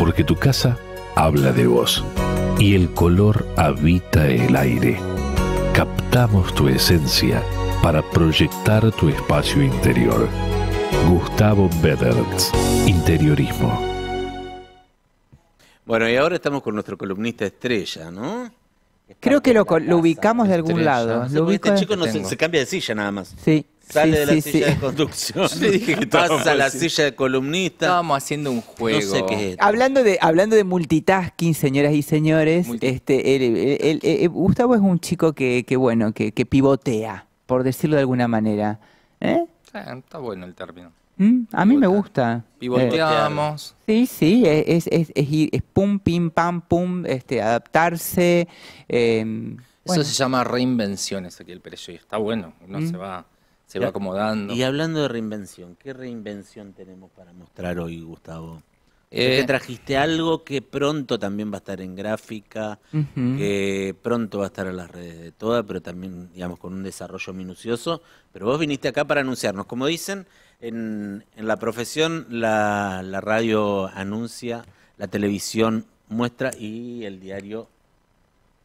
porque tu casa habla de vos y el color habita el aire. Captamos tu esencia para proyectar tu espacio interior. Gustavo Bedertz, Interiorismo. Bueno, y ahora estamos con nuestro columnista estrella, ¿no? Creo que lo, ubicamos de algún lado. este chico este se, cambia de silla nada más. Sí, Sale de la silla de conducción. Le dije que pasa a la silla de columnista. Estábamos haciendo un juego. No sé qué es Hablando de, hablando de multitasking, señoras y señores, este, eh, eh, Gustavo es un chico que, bueno, que, pivotea, por decirlo de alguna manera. ¿Eh? está bueno el término. ¿Mm? A mí me gusta. Pivoteamos. Sí, sí, es, es, es, pum, pim, pam, pum, este, adaptarse. Em, eso se llama aquí el el Y está bueno, no ¿Mm? se va se va acomodando. Y hablando de reinvención, ¿qué reinvención tenemos para mostrar hoy, Gustavo? que eh, trajiste algo que pronto también va a estar en gráfica, que pronto va a estar a las redes de todas, pero también, digamos, con un desarrollo minucioso. Pero vos viniste acá para anunciarnos. Como dicen, en, en la profesión la, la radio anuncia, la televisión muestra y el diario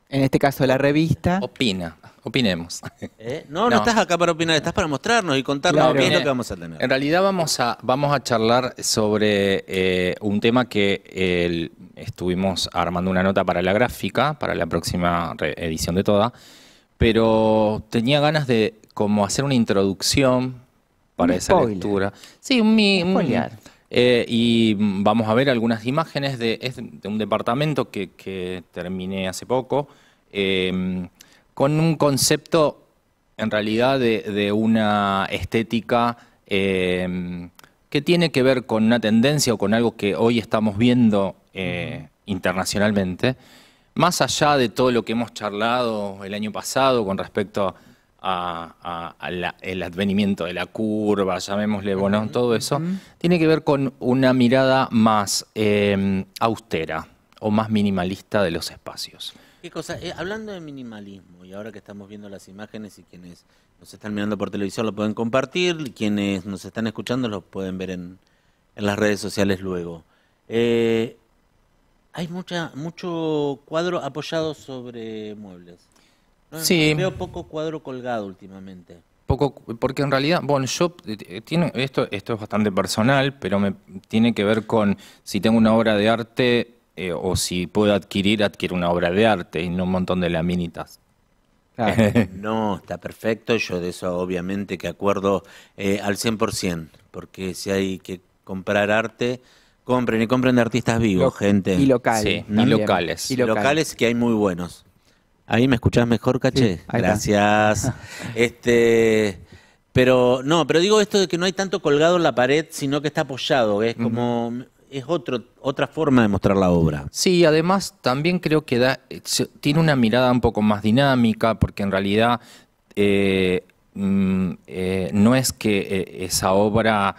en este caso de la revista. Opina, opinemos. Eh, no, no, estás acá para opinar, estás para mostrarnos y contarnos lo que vamos a tener. En realidad vamos a, vamos a charlar sobre eh, un tema que estuvimos armando una nota para la gráfica, para la próxima edición de toda, pero tenía ganas de como hacer una introducción para esa lectura. Sí, un, un, eh, y vamos a ver algunas imágenes de, un departamento que, terminé hace poco, em, con un concepto en realidad de, una estética em, que tiene que ver con una tendencia o con algo que hoy estamos viendo eh, internacionalmente, más allá de todo lo que hemos charlado el año pasado con respecto a a, el advenimiento de la curva, llamémosle, bonón, todo eso, tiene que ver con una mirada más em, austera o más minimalista de los espacios. ¿Qué cosa? Eh, hablando de minimalismo, y ahora que estamos viendo las imágenes y quienes nos están mirando por televisión lo pueden compartir, quienes nos están escuchando lo pueden ver en, las redes sociales luego. Eh, hay mucha, mucho cuadro apoyado sobre muebles. Ah, sí. Veo poco cuadro colgado últimamente. Poco, porque en realidad, bueno, yo eh, eh, tiene, esto, esto es bastante personal, pero me tiene que ver con si tengo una obra de arte eh, o si puedo adquirir, adquiero una obra de arte y no un montón de laminitas. Claro. no, está perfecto, yo de eso obviamente que acuerdo al 100%, porque si hay que comprar arte, compren y compren de artistas vivos, gente. Y, locales locales. Y locales. Y locales que hay muy buenos. ¿Ahí me escuchás mejor, caché? Gracias. Este, pero no, pero digo esto de que no hay tanto colgado en la pared, sino que está apoyado, es como es otro, otra forma de mostrar la obra. Sí, además también creo que da, tiene una mirada un poco más dinámica, porque en realidad eh, mm, eh, no es que eh, esa obra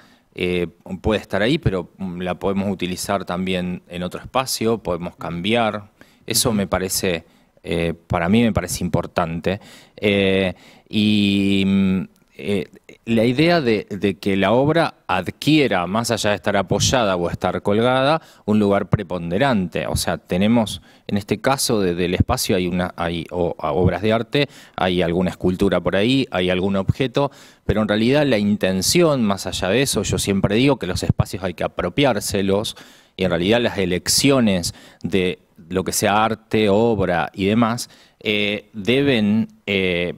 puede estar ahí, pero mm, la podemos utilizar también en otro espacio, podemos cambiar. Eso me parece eh, para mí me parece importante. Eh, y mm, eh, la idea de, que la obra adquiera, más allá de estar apoyada o estar colgada, un lugar preponderante. O sea, tenemos, en este caso, desde el espacio hay, una, obras de arte, hay alguna escultura por ahí, hay algún objeto, pero en realidad la intención, más allá de eso, yo siempre digo que los espacios hay que apropiárselos y en realidad las elecciones de lo que sea arte, obra y demás, eh, deben eh,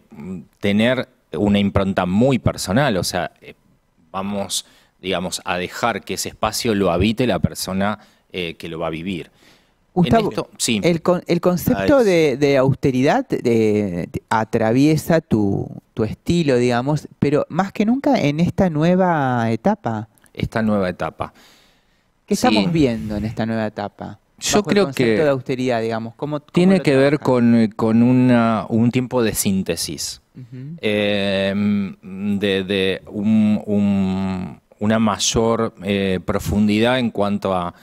tener una impronta muy personal, o sea, eh, vamos, digamos, a dejar que ese espacio lo habite la persona que lo va a vivir. Gustavo, este- el, concepto de, austeridad atraviesa tu, estilo, digamos, pero más que nunca en esta nueva etapa. Esta nueva etapa. ¿Qué estamos viendo en esta nueva etapa? Yo creo que tiene que ver con, un tiempo de síntesis, em, de, una mayor eh, profundidad en cuanto a,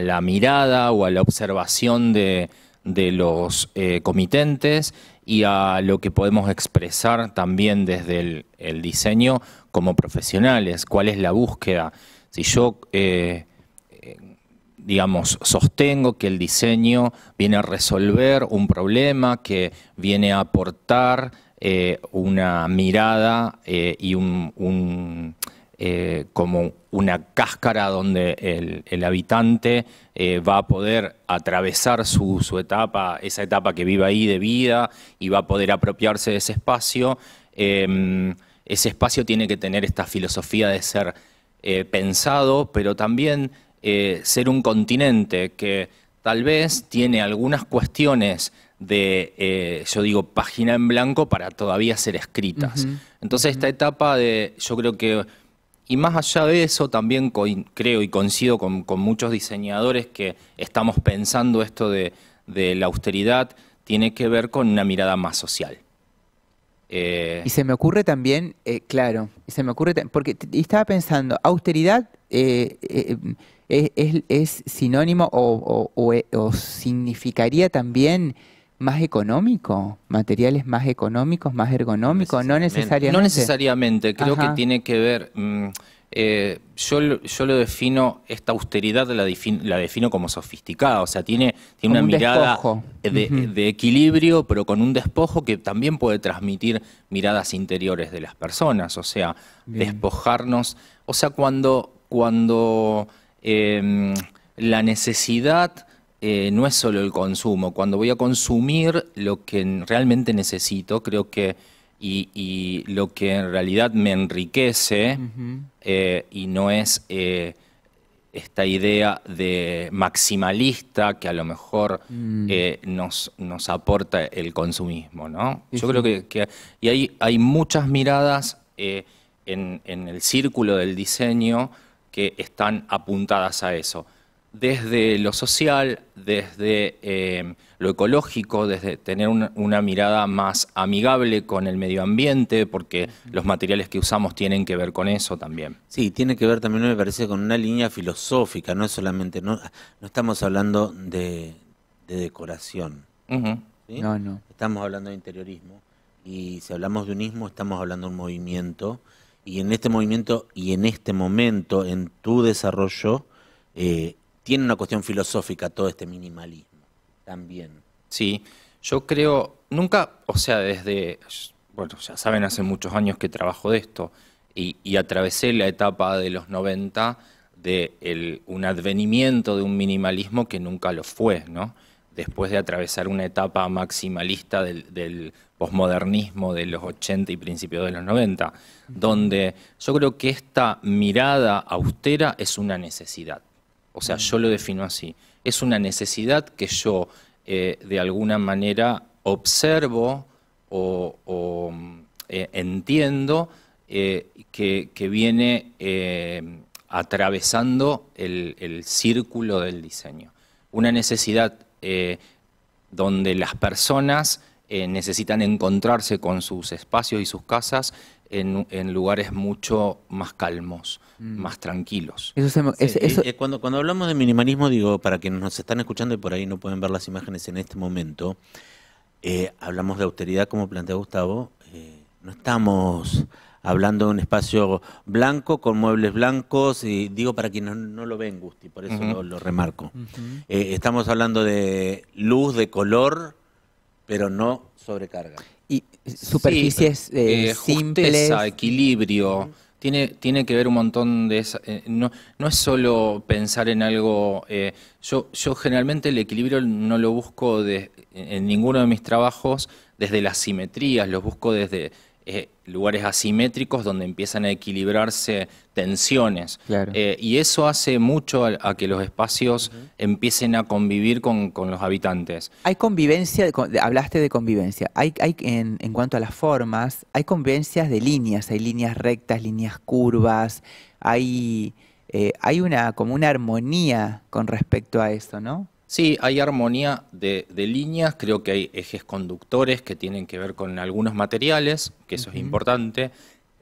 la mirada o a la observación de, los eh, comitentes y a lo que podemos expresar también desde el, el, diseño como profesionales, cuál es la búsqueda. Si yo eh, digamos, sostengo que el diseño viene a resolver un problema, que viene a aportar eh, una mirada eh, y eh, como una cáscara donde el, habitante va a poder atravesar su, etapa, esa etapa que vive ahí de vida y va a poder apropiarse de ese espacio. Em, ese espacio tiene que tener esta filosofía de ser pensado, pero también eh, ser un continente que tal vez tiene algunas cuestiones de, eh, yo digo, página en blanco para todavía ser escritas. Entonces esta etapa de, yo creo que, y más allá de eso, también creo y coincido con, muchos diseñadores que estamos pensando esto de, la austeridad, tiene que ver con una mirada más social. Eh, y se me ocurre también, claro, se me ocurre, porque estaba pensando, austeridad, es, sinónimo o, e, o, significaría también más económico, materiales más económicos, más ergonómicos, no necesariamente. No necesariamente, creo que tiene que ver... Mm, eh, yo, yo lo defino, esta austeridad la, defino, la defino como sofisticada, o sea, tiene, tiene una mirada de, equilibrio, pero con un despojo que también puede transmitir miradas interiores de las personas, o sea, despojarnos, o sea, cuando, cuando Em, la necesidad eh, no es solo el consumo. Cuando voy a consumir lo que realmente necesito, creo que, y, lo que en realidad me enriquece, eh, y no es eh, esta idea de maximalista que a lo mejor mm. nos, aporta el consumismo, ¿no? Yo creo que, y hay, muchas miradas en, el círculo del diseño que están apuntadas a eso. Desde lo social, desde eh, lo ecológico, desde tener una, mirada más amigable con el medio ambiente, porque los materiales que usamos tienen que ver con eso también. Sí, tiene que ver también, me parece, con una línea filosófica, no es solamente, no, estamos hablando de, decoración. No, no. Estamos hablando de interiorismo. Y si hablamos de unismo, estamos hablando de un movimiento y en este movimiento y en este momento, en tu desarrollo, eh, tiene una cuestión filosófica todo este minimalismo también. Sí, yo creo, nunca, o sea, desde, bueno, ya saben, hace muchos años que trabajo de esto y, atravesé la etapa de los 90 de un advenimiento de un minimalismo que nunca lo fue, ¿no? después de atravesar una etapa maximalista del, posmodernismo de los 80 y principios de los 90, donde yo creo que esta mirada austera es una necesidad. O sea, yo lo mm. defino así. Es una necesidad que yo eh, de alguna manera observo o, eh, entiendo eh, que, viene atravesando el, el círculo del diseño. Una necesidad eh, donde las personas eh, necesitan encontrarse con sus espacios y sus casas en, lugares mucho más calmos, mm. más tranquilos. cuando, cuando hablamos de minimalismo, digo, para quienes nos están escuchando y por ahí no pueden ver las imágenes en este momento, eh, hablamos de austeridad como plantea Gustavo, no estamos hablando de un espacio blanco con muebles blancos, y digo para quienes no, lo ven, Gusti, por eso lo, remarco. Eh, estamos hablando de luz, de color, pero no sobrecarga. Y superficies eh, eh, simples. Justeza, equilibrio. Tiene, tiene, que ver un montón de... no, es solo pensar en algo... yo, yo generalmente el equilibrio no lo busco en ninguno de mis trabajos desde las simetrías, los busco desde eh, lugares asimétricos donde empiezan a equilibrarse tensiones. Eh, y eso hace mucho a, que los espacios empiecen a convivir con, los habitantes. Hay convivencia, hablaste de convivencia, hay, en, cuanto a las formas, hay convivencias de líneas, hay líneas rectas, líneas curvas, hay, eh, hay una, como una armonía con respecto a eso, ¿no? Sí, hay armonía de, líneas, creo que hay ejes conductores que tienen que ver con algunos materiales, que eso es importante,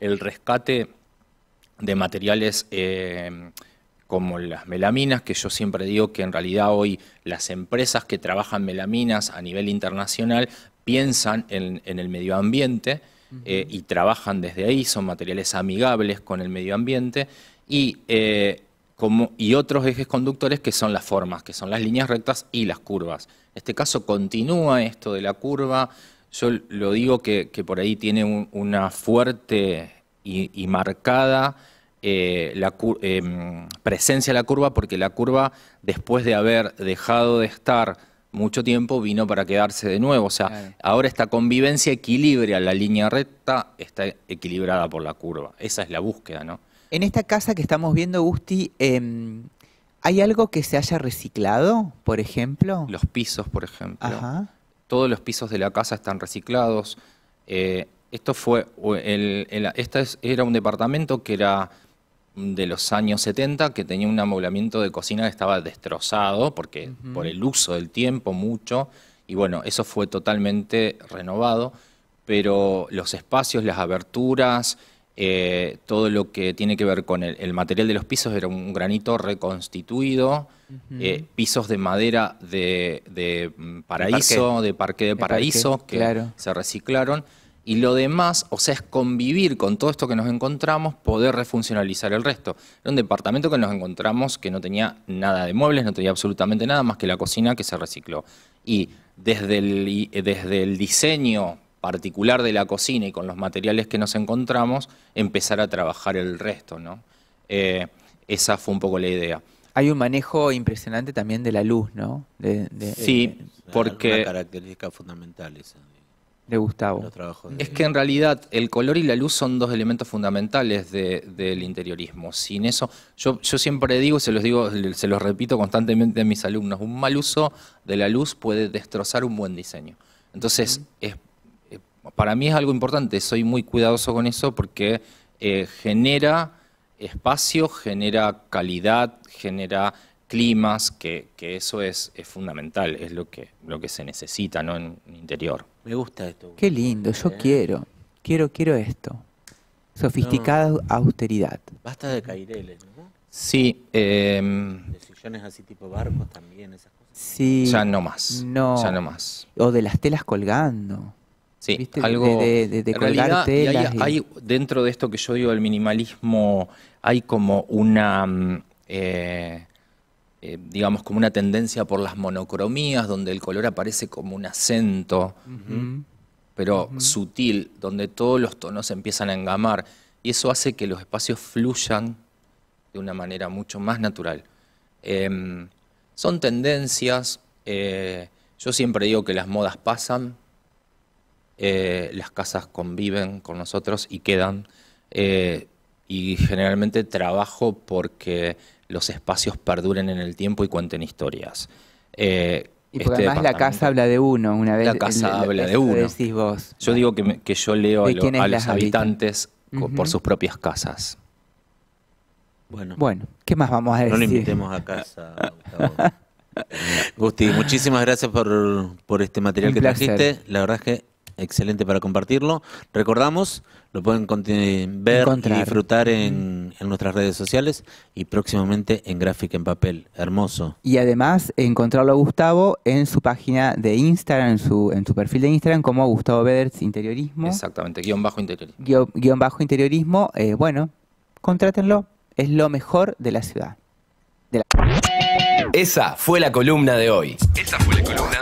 el rescate de materiales eh, como las melaminas, que yo siempre digo que en realidad hoy las empresas que trabajan melaminas a nivel internacional piensan en, el medio ambiente eh, y trabajan desde ahí, son materiales amigables con el medio ambiente y... Eh, y otros ejes conductores que son las formas, que son las líneas rectas y las curvas. En este caso continúa esto de la curva, yo lo digo que, por ahí tiene una fuerte y, marcada eh, eh, presencia la curva, porque la curva, después de haber dejado de estar mucho tiempo, vino para quedarse de nuevo. O sea, ahora esta convivencia equilibra la línea recta, está equilibrada por la curva. Esa es la búsqueda, ¿no? En esta casa que estamos viendo, Gusti, em, ¿hay algo que se haya reciclado, por ejemplo? Los pisos, por ejemplo. Ajá. Todos los pisos de la casa están reciclados. Eh, esto fue, esta era un departamento que era de los años 70, que tenía un amoblamiento de cocina que estaba destrozado, porque por el uso del tiempo mucho, y bueno, eso fue totalmente renovado, pero los espacios, las aberturas, eh, todo lo que tiene que ver con el, material de los pisos era un granito reconstituido, eh, pisos de madera de, mm, paraíso, de parque de, paraíso, que se reciclaron. Y lo demás, o sea, es convivir con todo esto que nos encontramos, poder refuncionalizar el resto. Era un departamento que nos encontramos que no tenía nada de muebles, no tenía absolutamente nada más que la cocina que se recicló. Y desde el, eh, desde el diseño particular de la cocina y con los materiales que nos encontramos, empezar a trabajar el resto, ¿no? Eh, esa fue un poco la idea. Hay un manejo impresionante también de la luz, ¿no? De, sí, eh, porque... Una característica fundamental de Gustavo. Es que en realidad el color y la luz son dos elementos fundamentales del interiorismo. Sin eso, yo, siempre digo, se los digo, se los repito constantemente a mis alumnos, un mal uso de la luz puede destrozar un buen diseño. Entonces, es para mí es algo importante, soy muy cuidadoso con eso porque eh, genera espacio, genera calidad, genera climas, que, eso es, fundamental, es lo que, lo que se necesita en interior. Me gusta esto. Qué lindo, yo ¿Eh? quiero, quiero, quiero esto. Sofisticada austeridad. Basta de caireles, ¿no? Sí. Em, de sillones así tipo barcos también, esas cosas. Sí. Ya no más. Ya no más. O de las telas colgando. Sí, algo de, eh, hay, dentro de esto que yo digo del minimalismo, hay como una, mm, eh, eh, digamos, como una tendencia por las monocromías, donde el color aparece como un acento, pero sutil, donde todos los tonos empiezan a engamar. Y eso hace que los espacios fluyan de una manera mucho más natural. Em, son tendencias, yo siempre digo que las modas pasan, eh, las casas conviven con nosotros y quedan. Eh, y generalmente trabajo porque los espacios perduren en el tiempo y cuenten historias. Eh, este además la casa habla de uno, una vez. La casa habla de uno. Decís vos. Yo digo que, yo leo a, los habitantes por sus propias casas. Bueno. ¿qué más vamos a decir? No lo invitemos a casa, Gusti, muchísimas gracias por, este material que trajiste. La verdad es que Excelente para compartirlo. Recordamos, lo pueden ver y disfrutar en, nuestras redes sociales y próximamente en gráfica en papel. Hermoso. Y además encontrarlo a Gustavo en su página de Instagram, en su, en su perfil de Instagram como Gustavo Beders Interiorismo. Exactamente, guión bajo interiorismo. Guión, bajo interiorismo. Eh, bueno, contrátenlo. Es lo mejor de la ciudad. Esa fue la columna de hoy. Esa fue la columna.